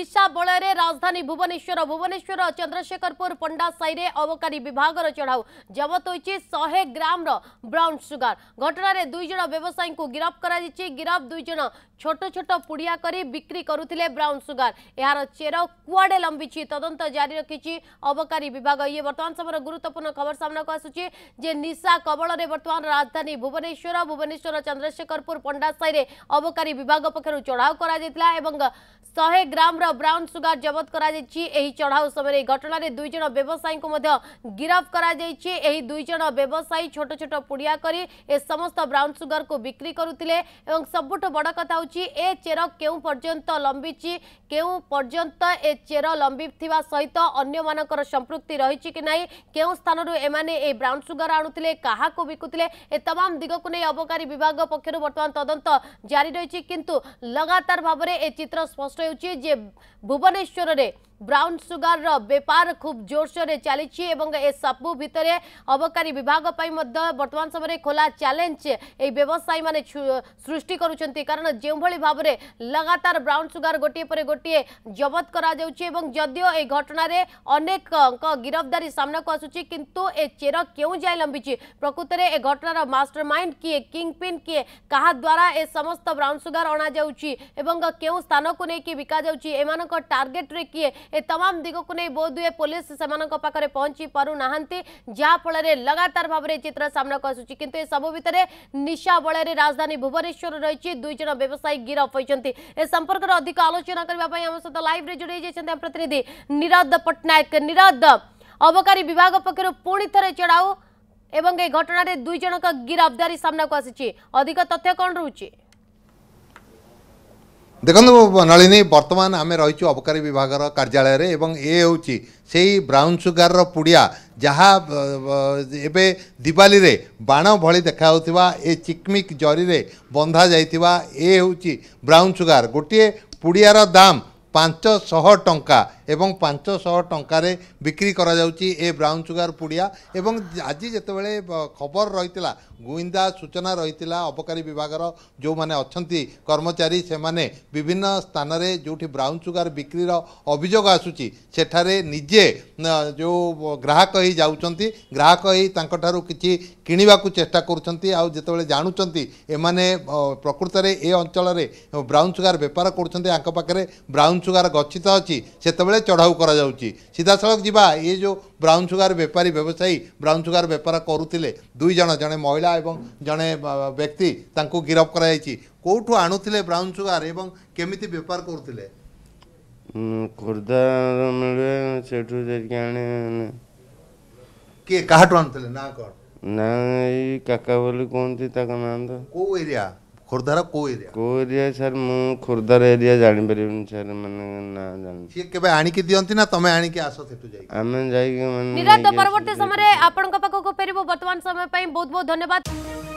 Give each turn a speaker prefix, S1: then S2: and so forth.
S1: निशा बलय राजधानी भुवनेश्वर भुवनेश्वर चंद्रशेखरपुर पंडा साई में अबकारी विभाग चढ़ाऊ जबत हो शहे ग्राम ब्राउन सुगार घटन दुईज व्यवसायी को गिरफ्त कर गिरफ दुईज छोट छोट पुड़िया बिक्री करुते ब्राउन सुगार यार चेर कुआडे लंबी तदंत जारी रखी अबकारी विभाग ये बर्तमान समय गुरुत्वपूर्ण खबर सामना को आसा कबल में बर्तमान राजधानी भुवनेश्वर भुवनेश्वर चंद्रशेखरपुर पंडा साई में अबकारी विभाग पक्ष चढ़ाऊ कर शहे ग्राम रा ব্রাউন সুগার জবত করা যাইছি এই চড়াও সময় এই ঘটনার দুইজন ব্যবসায়ী মধ্যে গিরফ করা যাইছি এই দুইজন ব্যবসায়ী ছোট ছোট পুড়িয়া করে এ সমস্ত ব্রাউন সুগার কু বিক্রি করুলে এবং সবুঠ বড় কথা হচ্ছে এ চের কেউ পর্যন্ত লম্বিছি কেউ পর্যন্ত এ চের লম্বি সহিত অন্য মানকর সম্পৃক্তি রয়েছে কি না কেউ স্থানর এমানে এই ব্রাউন সুগার আনুলে কাহাকু বিকুলে এ তমাম দিগক নিয়ে অবকারী বিভাগ পক্ষ বর্তমান তদন্ত জারি রয়েছে কিন্তু লগাতার ভাবে এ চিত্র স্পষ্ট হচ্ছে যে ଭୁବନେଶ୍ୱରରେ ବ୍ରାଉନ୍ ସୁଗାରର ବେପାର ଖୁବ୍ ଜୋରସୋରରେ ଚାଲିଛି ଏବଂ ଏସବୁ ଭିତରେ ଅବକାରୀ ବିଭାଗ ପାଇଁ ମଧ୍ୟ ବର୍ତ୍ତମାନ ସମୟରେ ଖୋଲା ଚ୍ୟାଲେଞ୍ଜ ଏହି ବ୍ୟବସାୟୀମାନେ ସୃଷ୍ଟି କରୁଛନ୍ତି କାରଣ ଯେଉଁଭଳି ଭାବରେ ଲଗାତାର ବ୍ରାଉନ୍ ସୁଗାର ଗୋଟିଏ ପରେ ଗୋଟିଏ ଜବତ କରାଯାଉଛି ଏବଂ ଯଦିଓ ଏହି ଘଟଣାରେ ଅନେକଙ୍କ ଗିରଫଦାରୀ ସାମ୍ନାକୁ ଆସୁଛି କିନ୍ତୁ ଏ ଚେର କେଉଁ ଯାଏ ଲମ୍ବିଛି ପ୍ରକୃତରେ ଏ ଘଟଣାର ମାଷ୍ଟର ମାଇଣ୍ଡ କିଏ କିଙ୍ଗ ପିନ୍ କିଏ କାହା ଦ୍ୱାରା ଏ ସମସ୍ତ ବ୍ରାଉନ୍ ସୁଗାର ଅଣାଯାଉଛି ଏବଂ କେଉଁ ସ୍ଥାନକୁ ନେଇକି ବିକାଯାଉଛି ଏମାନଙ୍କ ଟାର୍ଗେଟରେ କିଏ ए तमाम दिगक नहीं बोधहुए पुलिस से पाखे पहुंची पारुना जहाँफल लगातार भाव चित्र सामनाक आसूची किंतु ए सबू भितर निशा बलय राजधानी भुवनेश्वर रही दुई जन व्यवसायी गिरफ होती ए संपर्क में अधिक आलोचना करने आम सहित लाइव जोड़ प्रतिनिधि निरद पट्टनायक निरद ଅବକାରୀ ବିଭାଗ ପକ୍ଷରୁ ପୁଣି ଥରେ ଚଢ଼ାଉ ଏବଂ ଏ ଘଟଣାରେ ଦୁଇ ଜଣଙ୍କ ଗିରଫଦାରୀ ସାମ୍ନାକୁ ଆସିଛି अधिक तथ्य कौन ରହୁଛି
S2: ଦେଖନ୍ତୁ ନଳିନୀ ବର୍ତ୍ତମାନ ଆମେ ରହିଛୁ ଅବକାରୀ ବିଭାଗର କାର୍ଯ୍ୟାଳୟରେ ଏବଂ ଏ ହେଉଛି ସେଇ ବ୍ରାଉନ୍ ସୁଗାରର ପୁଡ଼ିଆ ଯାହା ଏବେ ଦିୱାଲିରେ ବାଣ ଭଳି ଦେଖାଯାଉଥିବା ଏ ଚିକ୍ମିକ୍ ଜରିରେ ବନ୍ଧା ଯାଇଥିବା ଏ ହେଉଛି ବ୍ରାଉନ୍ ସୁଗାର ଗୋଟିଏ ପୁଡ଼ିଆର ଦାମ ପାଞ୍ଚଶହ ଟଙ୍କା ଏବଂ ପାଞ୍ଚଶହ ଟଙ୍କାରେ ବିକ୍ରି କରାଯାଉଛି ଏ ବ୍ରାଉନ୍ ସୁଗାର ପୁଡ଼ିଆ ଏବଂ ଆଜି ଯେତେବେଳେ ଖବର ରହିଥିଲା ଗୁଇନ୍ଦା ସୂଚନା ରହିଥିଲା ଅବକାରୀ ବିଭାଗର ଯେଉଁମାନେ ଅଛନ୍ତି କର୍ମଚାରୀ ସେମାନେ ବିଭିନ୍ନ ସ୍ଥାନରେ ଯେଉଁଠି ବ୍ରାଉନ୍ ସୁଗାର ବିକ୍ରିର ଅଭିଯୋଗ ଆସୁଛି ସେଠାରେ ନିଜେ ଯେଉଁ ଗ୍ରାହକ ହେଇ ଯାଉଛନ୍ତି ଗ୍ରାହକ ହେଇ ତାଙ୍କଠାରୁ କିଛି କିଣିବାକୁ ଚେଷ୍ଟା କରୁଛନ୍ତି ଆଉ ଯେତେବେଳେ ଜାଣୁଛନ୍ତି ଏମାନେ ପ୍ରକୃତରେ ଏ ଅଞ୍ଚଳରେ ବ୍ରାଉନ୍ ସୁଗାର ବେପାର କରୁଛନ୍ତି ଆଙ୍କ ପାଖରେ ବ୍ରାଉନ୍ ସୁଗାର ଗଚ୍ଛିତ ଅଛି ସେତେବେଳେ ଚଢ଼ାଉ କରାଯାଉଛି ସିଧାସଳଖ ଯିବା ଏ ଯେଉଁ ବ୍ରାଉନ୍ ସୁଗାର ବେପାରୀ ବ୍ୟବସାୟୀ ବ୍ରାଉନ୍ ସୁଗାର ବେପାର କରୁଥିଲେ ଦୁଇ ଜଣ ଜଣେ ମହିଳା ଏବଂ ଜଣେ ବ୍ୟକ୍ତି ତାଙ୍କୁ ଗିରଫ କରାଯାଇଛି କେଉଁଠୁ ଆଣୁଥିଲେ ବ୍ରାଉନ୍ ସୁଗାର ଏବଂ କେମିତି ବେପାର କରୁଥିଲେ ଖୋର୍ଦ୍ଧା ମିଳେ ସେଠୁ ଯାଇକି ଆଣେ କିଏ କାହାଠୁ ଆଣୁଥିଲେ ନା କ'ଣ ନା ଏଇ କାକା ବୋଲି କୁହନ୍ତି ତାଙ୍କ ନାଁ ତ କେଉଁ ଏରିଆ ଖୋର୍ଦ୍ଧାର କୋଉ ଏରିଆ କୋଉ ଏରିଆ ସାର୍ ମୁଁ ଖୋର୍ଦ୍ଧାର ଏରିଆ ଜାଣିପାରିବିନି ସାର୍ ମାନେ ନା ଜାଣିନି ସିଏ କେବେ ଆଣିକି ଦିଅନ୍ତି ନା ତମେ ଆଣିକି ଆସ ସେଠୁ ଯାଇ ଆମେ ଯାଇକି ମାନେ ନିରାତ ପରବର୍ତ୍ତୀ ସମୟରେ
S1: ଆପଣଙ୍କ ପାଖକୁ ଫେରିବୁ ବର୍ତ୍ତମାନ ସମୟ ପାଇଁ ବହୁତ ବହୁତ ଧନ୍ୟବାଦ